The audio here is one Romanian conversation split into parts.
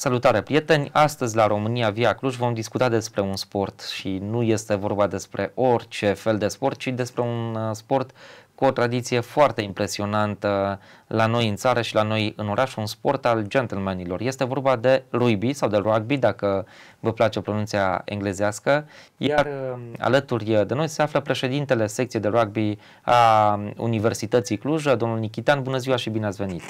Salutare prieteni! Astăzi la România Via Cluj vom discuta despre un sport și nu este vorba despre orice fel de sport, ci despre un uh, sport cu o tradiție foarte impresionantă la noi în țară și la noi în oraș, un sport al gentlemanilor. Este vorba de rugby sau de rugby, dacă vă place pronunția englezească, iar um, alături de noi se află președintele secției de rugby a Universității Cluj, domnul Nichitan. Bună ziua și bine ați venit!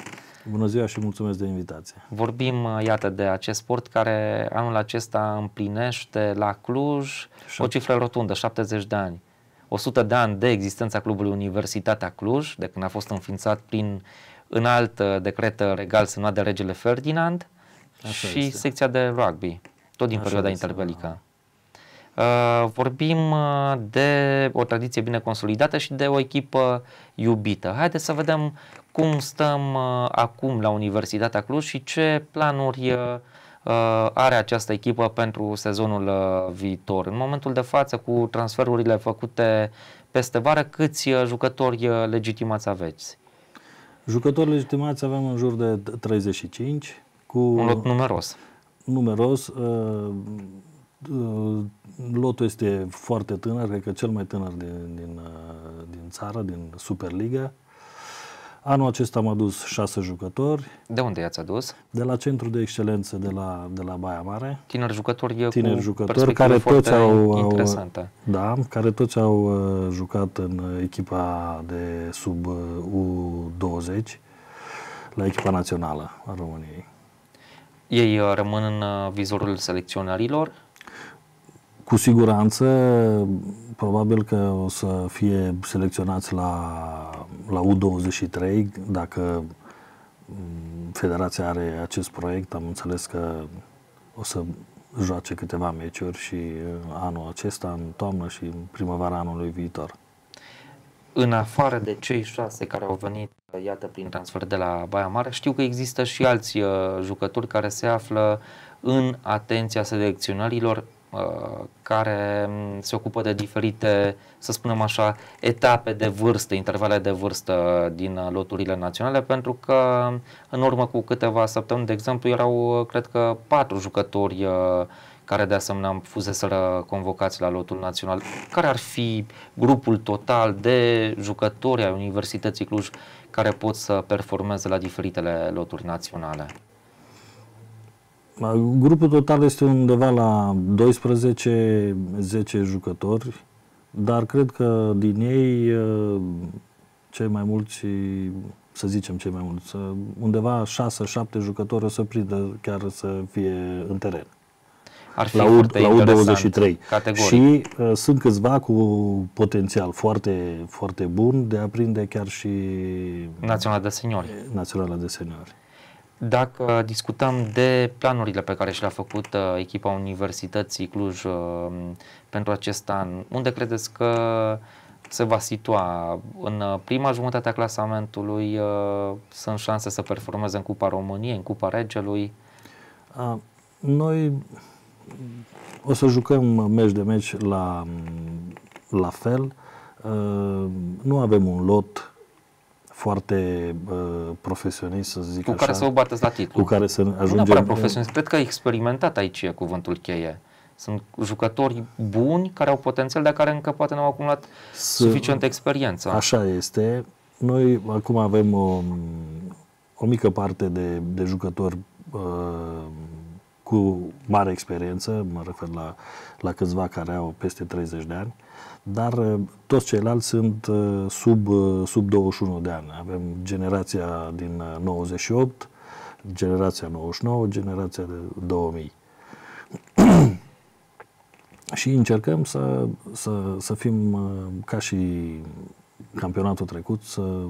Bună ziua și mulțumesc de invitație! Vorbim, uh, iată, de acest sport care anul acesta împlinește la Cluj Șapte. o cifră rotundă, 70 de ani. 100 de ani de existența Clubului Universitatea Cluj, de când a fost înființat prin înalt uh, decret regal uh, semnat de regele Ferdinand Așa și este. secția de rugby, tot din Așa perioada interbelică. Uh, vorbim uh, de o tradiție bine consolidată și de o echipă iubită. Haideți să vedem cum stăm uh, acum la Universitatea Cluj și ce planuri uh, Uh, are această echipă pentru sezonul uh, viitor. În momentul de față, cu transferurile făcute peste vară, câți uh, jucători legitimați aveți? Jucători legitimați avem în jur de 35. Cu Un lot numeros. Numeros. Uh, lotul este foarte tânăr, cred că cel mai tânăr din, din, din țară, din Superliga. Anul acesta am adus șase jucători. De unde i-ați adus? De la Centrul de Excelență de la, de la Baia Mare. Tineri jucători tineri cu jucători care toți au, au, da, care toți au uh, jucat în echipa de sub U20 uh, la echipa națională a României. Ei uh, rămân în vizorul selecționarilor cu siguranță, probabil că o să fie selecționați la, la U23, dacă mm, federația are acest proiect, am înțeles că o să joace câteva meciuri și uh, anul acesta, în toamnă și în primăvara anului viitor. În afară de cei șase care au venit, uh, iată, prin transfer de la Baia Mare, știu că există și alți uh, jucători care se află în atenția selecționărilor Uh, care mm, se ocupă de diferite, să spunem așa, etape de vârstă, intervale de vârstă din loturile naționale, pentru că mm, în urmă cu câteva săptămâni, de exemplu, erau, uh, cred că, patru jucători uh, care de asemenea fuseseră convocați la lotul național. Care ar fi grupul total de jucători ai Universității Cluj care pot să performeze la diferitele loturi naționale? Grupul total este undeva la 12-10 jucători, dar cred că din ei uh, cei mai mulți, să zicem cei mai mulți, uh, undeva 6-7 jucători o să prindă chiar să fie în teren. Ar fi la, U, la U23. Și uh, sunt câțiva cu potențial foarte, foarte bun de a prinde chiar și... Naționala de seniori. Naționala de seniori. Dacă discutăm de planurile pe care și le-a făcut uh, echipa Universității Cluj uh, pentru acest an, unde credeți că se va situa? În uh, prima jumătate a clasamentului uh, sunt șanse să performeze în Cupa României, în Cupa Regelui? Uh, noi o să jucăm meci de meci la, la fel. Uh, nu avem un lot foarte uh, profesionist, să zic cu așa. Cu care să o bateți la titlu. Cu care să ajungem... Nu profesionist, cred că experimentat aici e cuvântul cheie. Sunt jucători buni care au potențial, dar care încă poate nu au acumulat S- suficientă experiență. Așa este. Noi acum avem o, o mică parte de, de jucători uh, cu mare experiență, mă refer la, la câțiva care au peste 30 de ani, uh, dar uh, toți ceilalți sunt uh, sub, uh, sub 21 de ani. Avem generația din 98, generația 99, generația de 2000. și încercăm să, să, să fim ca și campionatul trecut, să,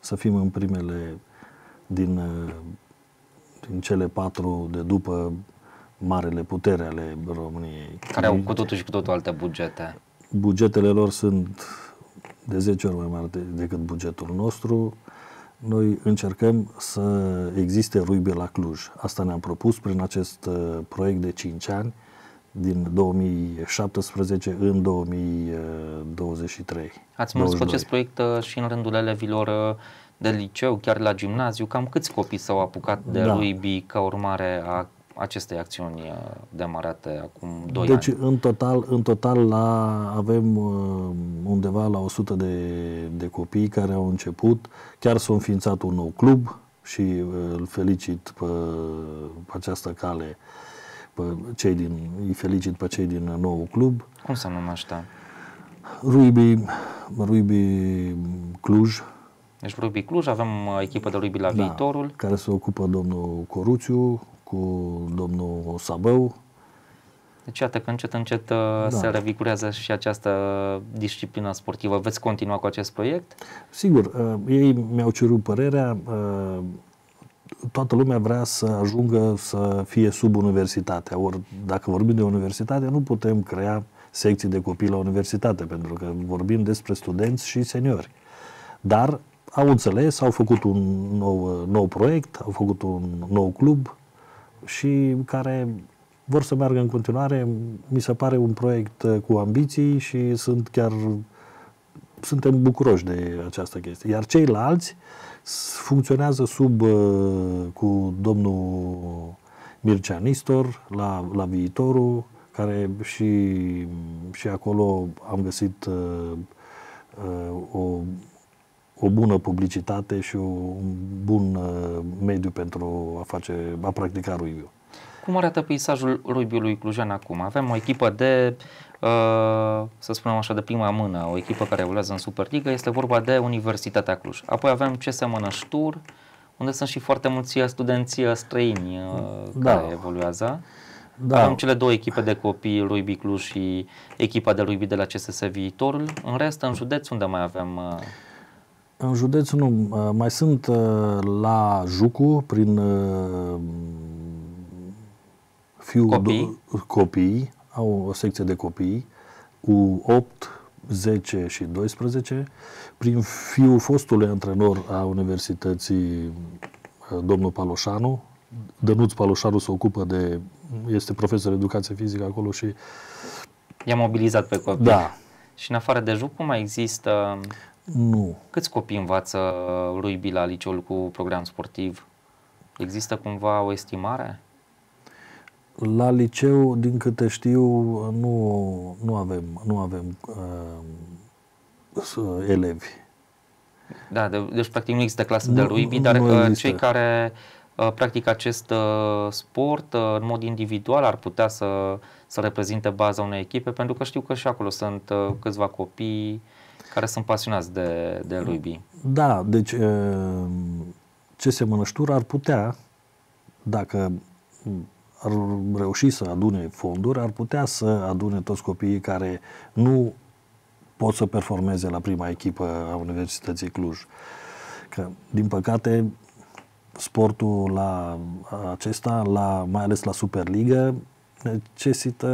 să fim în primele din, din cele patru de după marele putere ale României. Care au deci- cu totul și cu totul alte bugete bugetele lor sunt de 10 ori mai mari de, decât bugetul nostru. Noi încercăm să existe ruibe la Cluj. Asta ne-am propus prin acest uh, proiect de 5 ani, din 2017 în 2023. Uh, Ați mulțit cu acest proiect uh, și în rândul elevilor de liceu, chiar la gimnaziu, cam câți copii s-au apucat de da. ruibii ca urmare a acestei acțiuni uh, demarate acum 2 deci, ani. Deci în total, în total la, avem uh, undeva la 100 de, de copii care au început, chiar s-a înființat un nou club și uh, îl felicit pe, pe această cale pe cei din, îi felicit pe cei din nou club. Cum se numește? Ruibi, Ruibi Cluj, deci Rubi Cluj, avem echipă de Rubi la da, viitorul. Care se ocupă domnul Coruțiu, cu domnul Sabău. Deci iată că încet, încet uh, da. se revigurează și această disciplină sportivă. Veți continua cu acest proiect? Sigur, uh, ei mi-au cerut părerea, uh, toată lumea vrea să ajungă să fie sub universitatea. Ori, dacă vorbim de universitate, nu putem crea secții de copii la universitate, pentru că vorbim despre studenți și seniori. Dar au înțeles, au făcut un nou, nou proiect, au făcut un nou club, și care vor să meargă în continuare. Mi se pare un proiect uh, cu ambiții și sunt chiar suntem bucuroși de această chestie. Iar ceilalți funcționează sub uh, cu domnul Mircea Nistor la, la viitorul, care și, și acolo am găsit uh, uh, o o bună publicitate și un bun uh, mediu pentru a, face, a practica ruibiu. Cum arată peisajul rugbyului clujan acum? Avem o echipă de, uh, să spunem așa, de prima mână, o echipă care evoluează în Superliga, este vorba de Universitatea Cluj. Apoi avem CSM Năștur, unde sunt și foarte mulți studenți uh, străini da. care evoluează. Da. Avem cele două echipe de copii, Rugby Cluj și echipa de rugby de la CSS Viitorul. În rest, în județ, unde mai avem... În județul nu. Mai sunt uh, la Jucu, prin uh, fiul copii. Do- copii, au o secție de copii, cu 8, 10 și 12, prin fiul fostului antrenor a Universității, uh, domnul Paloșanu. Dănuț Paloșanu se ocupă de, este profesor de educație fizică acolo și... I-a mobilizat pe copii. Da. Și în afară de Jucu mai există... Um, nu. Câți copii învață rugby la liceul cu program sportiv? Există cumva o estimare? La liceu, din câte știu, nu, nu avem, nu avem uh, elevi. Da, de, deci practic nu există clasă nu, de rugby, dar că uh, cei care uh, practică acest uh, sport uh, în mod individual ar putea să, să reprezinte baza unei echipe, pentru că știu că și acolo sunt uh, câțiva copii uh, care sunt pasionați de, de rugby. Da, deci CSM Mănăștura ar putea, dacă ar reuși să adune fonduri, ar putea să adune toți copiii care nu pot să performeze la prima echipă a Universității Cluj. Că, din păcate, sportul la acesta, la, mai ales la Superliga, necesită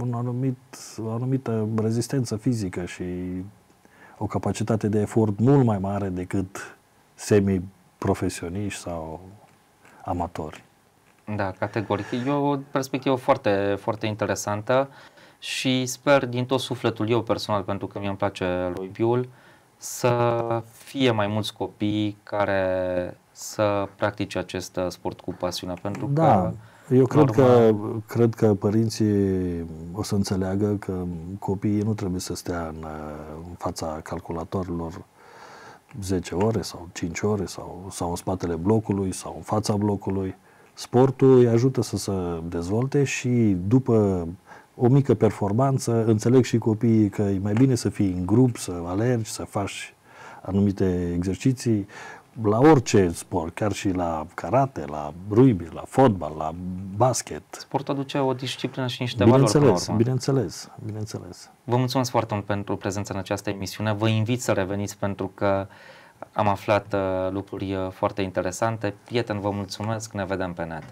un anumit, o anumită rezistență fizică și o capacitate de efort mult mai mare decât semi-profesioniști sau amatori. Da, categoric. E o perspectivă foarte, foarte interesantă și sper din tot sufletul eu personal, pentru că mi îmi place Biul, să fie mai mulți copii care să practice acest sport cu pasiune, pentru da. că eu cred că, cred că părinții o să înțeleagă că copiii nu trebuie să stea în, în fața calculatorilor 10 ore sau 5 ore sau, sau în spatele blocului sau în fața blocului. Sportul îi ajută să se dezvolte și după o mică performanță înțeleg și copiii că e mai bine să fii în grup, să alergi, să faci anumite exerciții la orice sport, chiar și la karate, la rugby, la fotbal, la basket. Sport aduce o disciplină și niște bineînțeles, valori. Urmă. Bineînțeles, bineînțeles. Vă mulțumesc foarte mult pentru prezența în această emisiune. Vă invit să reveniți pentru că am aflat uh, lucruri uh, foarte interesante. Prieten, vă mulțumesc, ne vedem pe net.